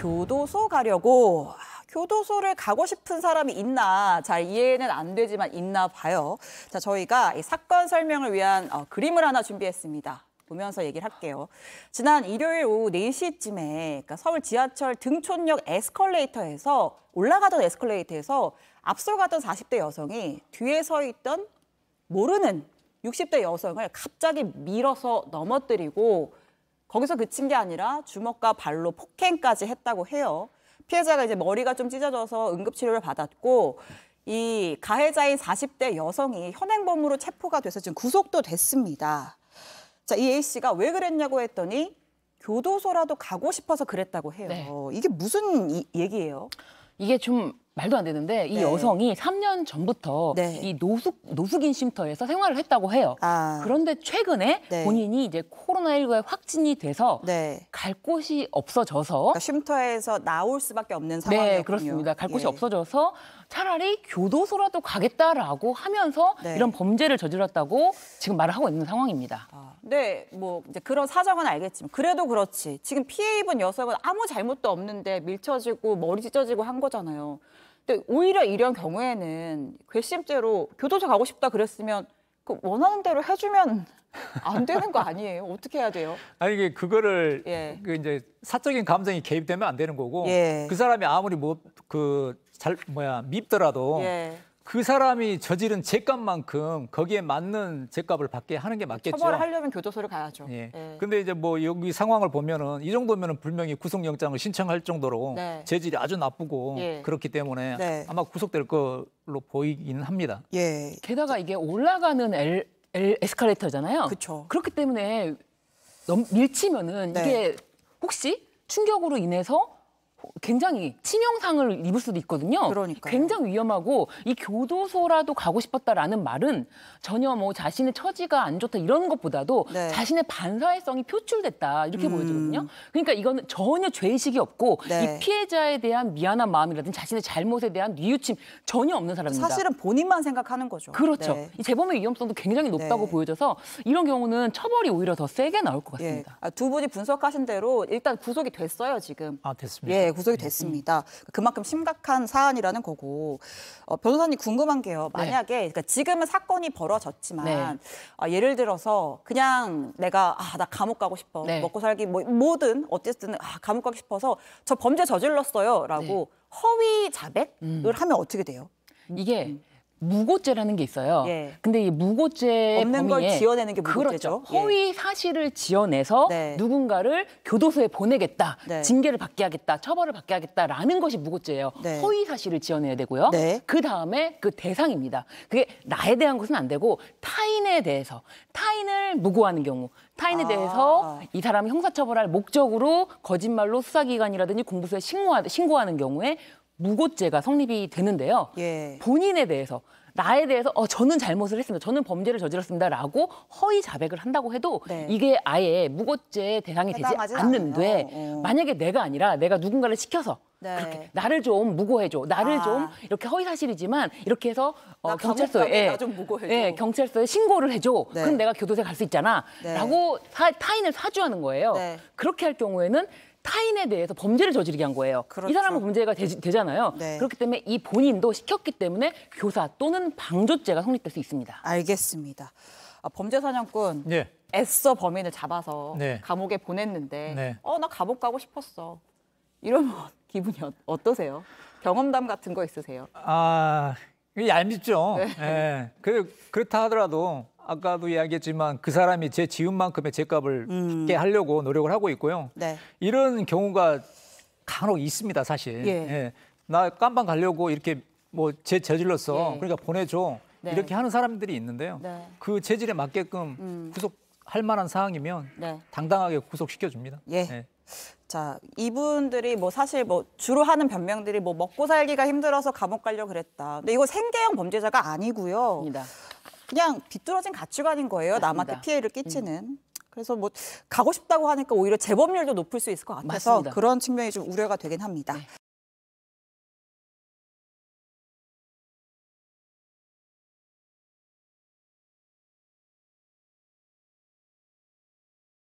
교도소 가려고 아, 교도소를 가고 싶은 사람이 있나 잘 이해는 안 되지만 있나 봐요. 자 저희가 이 사건 설명을 위한 어, 그림을 하나 준비했습니다. 보면서 얘기를 할게요. 지난 일요일 오후 4시쯤에 그러니까 서울 지하철 등촌역 에스컬레이터에서 올라가던 에스컬레이터에서 앞서 가던 40대 여성이 뒤에 서 있던 모르는 60대 여성을 갑자기 밀어서 넘어뜨리고 거기서 그친 게 아니라 주먹과 발로 폭행까지 했다고 해요. 피해자가 이제 머리가 좀 찢어져서 응급치료를 받았고 이 가해자인 40대 여성이 현행범으로 체포가 돼서 지금 구속도 됐습니다. 자, 이 A 씨가 왜 그랬냐고 했더니 교도소라도 가고 싶어서 그랬다고 해요. 네. 이게 무슨 이, 얘기예요? 이게 좀 말도 안 되는데 이 네. 여성이 3년 전부터 네. 이 노숙 노숙인 쉼터에서 생활을 했다고 해요. 아. 그런데 최근에 네. 본인이 이제 코로나19에 확진이 돼서 네. 갈 곳이 없어져서 그러니까 쉼터에서 나올 수밖에 없는 네, 상황이었군요. 네, 그렇습니다. 갈 곳이 예. 없어져서 차라리 교도소라도 가겠다라고 하면서 네. 이런 범죄를 저질렀다고 지금 말을 하고 있는 상황입니다. 아. 네, 뭐 이제 그런 사정은 알겠지만 그래도 그렇지 지금 피해 입은 여성은 아무 잘못도 없는데 밀쳐지고 머리 찢어지고 한 거잖아요. 근데 오히려 이런 경우에는 괘씸죄로 교도소 가고 싶다 그랬으면 그 원하는 대로 해주면 안 되는 거 아니에요? 어떻게 해야 돼요? 아니 이게 그거를 예. 그 이제 사적인 감정이 개입되면 안 되는 거고 예. 그 사람이 아무리 뭐 그 잘 뭐야 밉더라도 예. 그 사람이 저지른 죄값만큼 거기에 맞는 죄값을 받게 하는 게 맞겠죠. 처벌하려면 교도소를 가야죠. 예. 예. 근데 이제 뭐 여기 상황을 보면은 이 정도면은 분명히 구속영장을 신청할 정도로 네. 재질이 아주 나쁘고 예. 그렇기 때문에 네. 아마 구속될 걸로 보이기는 합니다. 예. 게다가 이게 올라가는 엘, 엘 에스컬레이터잖아요. 그렇 그렇기 때문에 넘, 밀치면은 네. 이게 혹시 충격으로 인해서 굉장히 치명상을 입을 수도 있거든요. 그러니까 굉장히 위험하고 이 교도소라도 가고 싶었다라는 말은 전혀 뭐 자신의 처지가 안 좋다 이런 것보다도 네. 자신의 반사회성이 표출됐다 이렇게 음. 보여지거든요. 그러니까 이거는 전혀 죄의식이 없고 네. 이 피해자에 대한 미안한 마음이라든지 자신의 잘못에 대한 뉘우침 전혀 없는 사람입니다. 사실은 본인만 생각하는 거죠. 그렇죠. 네. 이 재범의 위험성도 굉장히 높다고 네. 보여져서 이런 경우는 처벌이 오히려 더 세게 나올 것 같습니다. 예. 아, 두 분이 분석하신 대로 일단 구속이 됐어요 지금. 아 됐습니다. 예. 구속이 음, 음. 됐습니다. 그만큼 심각한 사안이라는 거고 어, 변호사님 궁금한 게요. 네. 만약에 그러니까 지금은 사건이 벌어졌지만 아, 예를 들어서 그냥 내가 아, 나 감옥 가고 싶어. 네. 먹고 살기 뭐, 뭐든 어쨌든 아, 감옥 가고 싶어서 저 범죄 저질렀어요라고 허위 자백을 음. 하면 어떻게 돼요? 이게 음. 무고죄라는 게 있어요. 예. 근데 이 무고죄 없는 범위에 걸 지어내는 게 무고죄죠. 그렇죠. 예. 허위 사실을 지어내서 네. 누군가를 교도소에 보내겠다, 네. 징계를 받게 하겠다, 처벌을 받게 하겠다라는 것이 무고죄예요. 네. 허위 사실을 지어내야 되고요. 네. 그 다음에 그 대상입니다. 그게 나에 대한 것은 안 되고 타인에 대해서 타인을 무고하는 경우, 타인에 아. 대해서 이 사람이 형사처벌할 목적으로 거짓말로 수사기관이라든지 공부소에 신고하, 신고하는 경우에 무고죄가 성립이 되는데요. 예. 본인에 대해서 나에 대해서 어 저는 잘못을 했습니다. 저는 범죄를 저질렀습니다라고 허위 자백을 한다고 해도 네. 이게 아예 무고죄 대상이 되지 않는데 어. 만약에 내가 아니라 내가 누군가를 시켜서 네. 그렇게 나를 좀 무고해줘, 나를 아. 좀 이렇게 허위 사실이지만 이렇게 해서 어, 경찰서에 예, 경찰서에 신고를 해줘. 네. 그럼 내가 교도소에 갈 수 있잖아라고 네. 타인을 사주하는 거예요. 네. 그렇게 할 경우에는 타인에 대해서 범죄를 저지르게 한 거예요. 그렇죠. 이 사람은 그렇죠. 범죄가 되, 잖아요 네. 그렇기 때문에 이 본인도 시켰기 때문에 교사 또는 방조죄가 성립될 수 있습니다. 알겠습니다. 아, 범죄사냥꾼 네. 예. 애써 범인을 잡아서 네. 감옥에 보냈는데 네. 어나 감옥 가고 싶었어. 이러면 기분이 어, 떠세요 경험담 같은 거 있으세요? 아 얄밉죠. 네. 예. 그 그렇다 하더라도 아까도 이야기했지만 그 사람이 제 지은 만큼의 제값을 음. 받게 하려고 노력을 하고 있고요. 네. 이런 경우가 간혹 있습니다, 사실. 예. 예. 나 깜방 가려고 이렇게 뭐제 저질렀어. 예. 그러니까 보내줘. 네. 이렇게 하는 사람들이 있는데요. 네. 그재질에 맞게끔 음. 구속할 만한 사항이면 네. 당당하게 구속시켜 줍니다. 예. 네. 자, 이분들이 뭐 사실 뭐 주로 하는 변명들이 뭐 먹고 살기가 힘들어서 감옥 가려 그랬다. 근데 이거 생계형 범죄자가 아니고요. 입니다. 그냥 비뚤어진 가치관인 거예요. 맞습니다. 남한테 피해를 끼치는. 음. 그래서 뭐 가고 싶다고 하니까 오히려 재범률도 높을 수 있을 것 같아서 맞습니다. 그런 측면이 좀 우려가 되긴 합니다. 네.